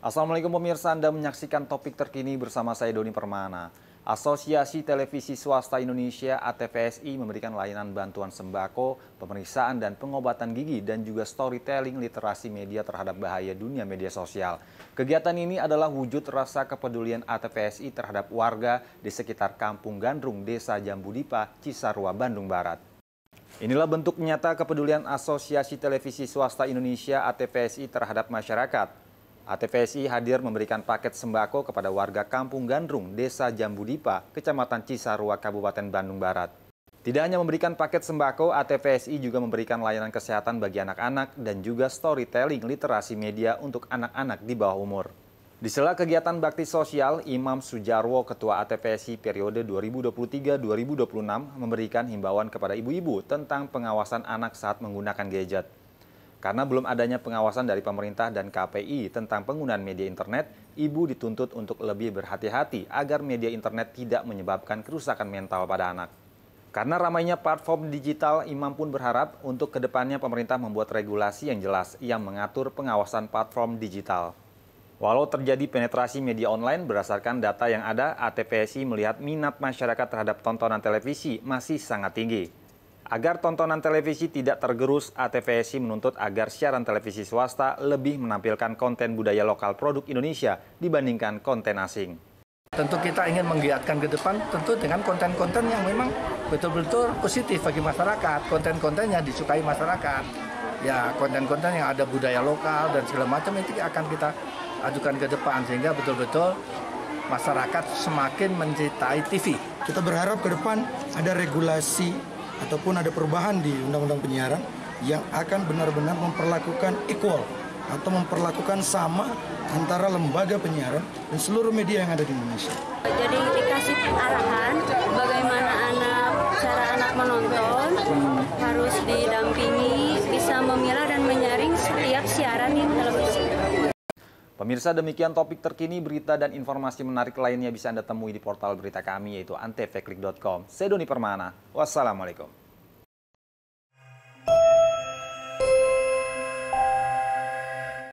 Assalamualaikum pemirsa, Anda menyaksikan topik terkini bersama saya Doni Permana. Asosiasi Televisi Swasta Indonesia ATVSI memberikan layanan bantuan sembako, pemeriksaan dan pengobatan gigi dan juga storytelling literasi media terhadap bahaya dunia media sosial. Kegiatan ini adalah wujud rasa kepedulian ATVSI terhadap warga di sekitar Kampung Gandrung, Desa Jambudipa, Cisarua, Bandung Barat. Inilah bentuk nyata kepedulian Asosiasi Televisi Swasta Indonesia ATVSI terhadap masyarakat. ATVSI hadir memberikan paket sembako kepada warga Kampung Gandrung, Desa Jambudipa, Kecamatan Cisarua, Kabupaten Bandung Barat. Tidak hanya memberikan paket sembako, ATVSI juga memberikan layanan kesehatan bagi anak-anak dan juga storytelling literasi media untuk anak-anak di bawah umur. Di sela kegiatan bakti sosial, Imam Sujarwo, Ketua ATVSI periode 2023-2026, memberikan himbauan kepada ibu-ibu tentang pengawasan anak saat menggunakan gadget. Karena belum adanya pengawasan dari pemerintah dan KPI tentang penggunaan media internet, ibu dituntut untuk lebih berhati-hati agar media internet tidak menyebabkan kerusakan mental pada anak. Karena ramainya platform digital, Imam pun berharap untuk kedepannya pemerintah membuat regulasi yang jelas yang mengatur pengawasan platform digital. Walau terjadi penetrasi media online berdasarkan data yang ada, ATPSI melihat minat masyarakat terhadap tontonan televisi masih sangat tinggi. Agar tontonan televisi tidak tergerus, ATVSI menuntut agar siaran televisi swasta lebih menampilkan konten budaya lokal produk Indonesia dibandingkan konten asing. Tentu kita ingin menggiatkan ke depan tentu dengan konten-konten yang memang betul-betul positif bagi masyarakat, konten-konten yang disukai masyarakat. Ya, konten-konten yang ada budaya lokal dan segala macam itu akan kita ajukan ke depan sehingga betul-betul masyarakat semakin mencintai TV. Kita berharap ke depan ada regulasi ataupun ada perubahan di undang-undang penyiaran yang akan benar-benar memperlakukan equal atau memperlakukan sama antara lembaga penyiaran dan seluruh media yang ada di Indonesia. Jadi dikasih arahan bagaimana anak cara anak menonton hmm. harus didampingi bisa memilah dan menyaring setiap siaran yang televisi. Pemirsa demikian topik terkini, berita dan informasi menarik lainnya bisa Anda temui di portal berita kami yaitu antv.com. Saya Doni Permana, wassalamualaikum.